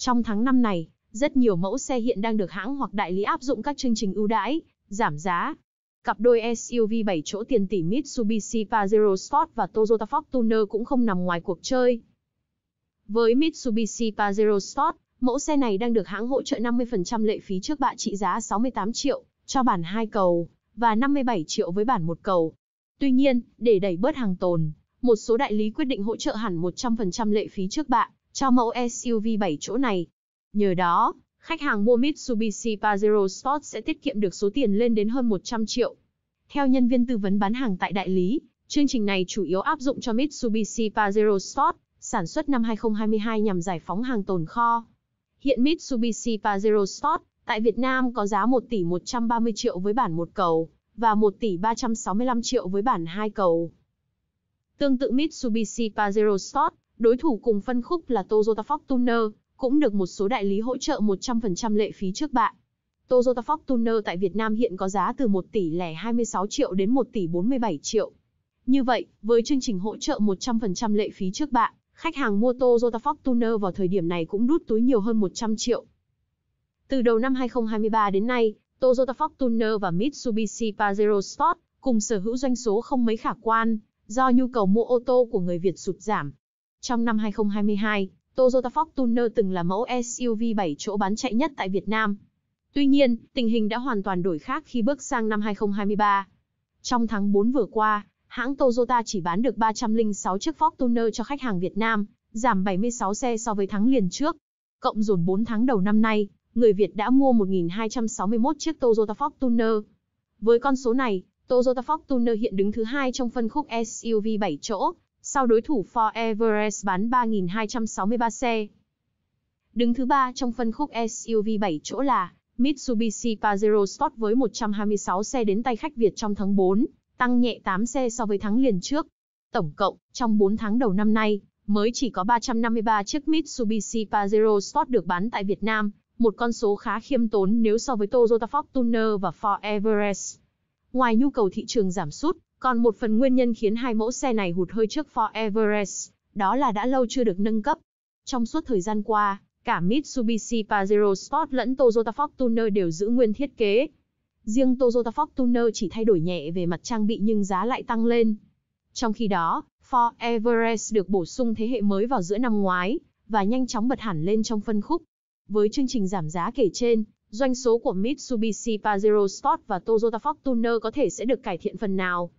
Trong tháng năm này, rất nhiều mẫu xe hiện đang được hãng hoặc đại lý áp dụng các chương trình ưu đãi, giảm giá. Cặp đôi SUV 7 chỗ tiền tỷ Mitsubishi Pajero Sport và Toyota Fortuner cũng không nằm ngoài cuộc chơi. Với Mitsubishi Pajero Sport, mẫu xe này đang được hãng hỗ trợ 50% lệ phí trước bạ trị giá 68 triệu cho bản 2 cầu và 57 triệu với bản 1 cầu. Tuy nhiên, để đẩy bớt hàng tồn, một số đại lý quyết định hỗ trợ hẳn 100% lệ phí trước bạ cho mẫu SUV 7 chỗ này. Nhờ đó, khách hàng mua Mitsubishi Pajero Sport sẽ tiết kiệm được số tiền lên đến hơn 100 triệu. Theo nhân viên tư vấn bán hàng tại đại lý, chương trình này chủ yếu áp dụng cho Mitsubishi Pajero Sport, sản xuất năm 2022 nhằm giải phóng hàng tồn kho. Hiện Mitsubishi Pajero Sport tại Việt Nam có giá 1 tỷ 130 triệu với bản một cầu và 1 tỷ 365 triệu với bản hai cầu. Tương tự Mitsubishi Pajero Sport Đối thủ cùng phân khúc là Toyota Fortuner, cũng được một số đại lý hỗ trợ 100% lệ phí trước bạ. Toyota Fortuner tại Việt Nam hiện có giá từ 1 tỷ lẻ 26 triệu đến 1 tỷ 47 triệu. Như vậy, với chương trình hỗ trợ 100% lệ phí trước bạ, khách hàng mua Toyota Fortuner vào thời điểm này cũng rút túi nhiều hơn 100 triệu. Từ đầu năm 2023 đến nay, Toyota Fortuner và Mitsubishi Pajero Sport cùng sở hữu doanh số không mấy khả quan, do nhu cầu mua ô tô của người Việt sụt giảm, trong năm 2022, Toyota Fortuner từng là mẫu SUV 7 chỗ bán chạy nhất tại Việt Nam. Tuy nhiên, tình hình đã hoàn toàn đổi khác khi bước sang năm 2023. Trong tháng 4 vừa qua, hãng Toyota chỉ bán được 306 chiếc Fortuner cho khách hàng Việt Nam, giảm 76 xe so với tháng liền trước. Cộng dồn 4 tháng đầu năm nay, người Việt đã mua 1.261 chiếc Toyota Fortuner. Với con số này, Toyota Fortuner hiện đứng thứ hai trong phân khúc SUV 7 chỗ, sau đối thủ Ford Everest bán 3.263 xe. Đứng thứ ba trong phân khúc SUV 7 chỗ là Mitsubishi Pajero Sport với 126 xe đến tay khách Việt trong tháng 4, tăng nhẹ 8 xe so với tháng liền trước. Tổng cộng, trong 4 tháng đầu năm nay, mới chỉ có 353 chiếc Mitsubishi Pajero Sport được bán tại Việt Nam, một con số khá khiêm tốn nếu so với Toyota Fortuner và Ford Everest. Ngoài nhu cầu thị trường giảm sút, còn một phần nguyên nhân khiến hai mẫu xe này hụt hơi trước Ford Everest, đó là đã lâu chưa được nâng cấp. Trong suốt thời gian qua, cả Mitsubishi Pajero Sport lẫn Toyota Fortuner đều giữ nguyên thiết kế. Riêng Toyota Fortuner chỉ thay đổi nhẹ về mặt trang bị nhưng giá lại tăng lên. Trong khi đó, Ford Everest được bổ sung thế hệ mới vào giữa năm ngoái và nhanh chóng bật hẳn lên trong phân khúc. Với chương trình giảm giá kể trên, doanh số của Mitsubishi Pajero Sport và Toyota Fortuner có thể sẽ được cải thiện phần nào.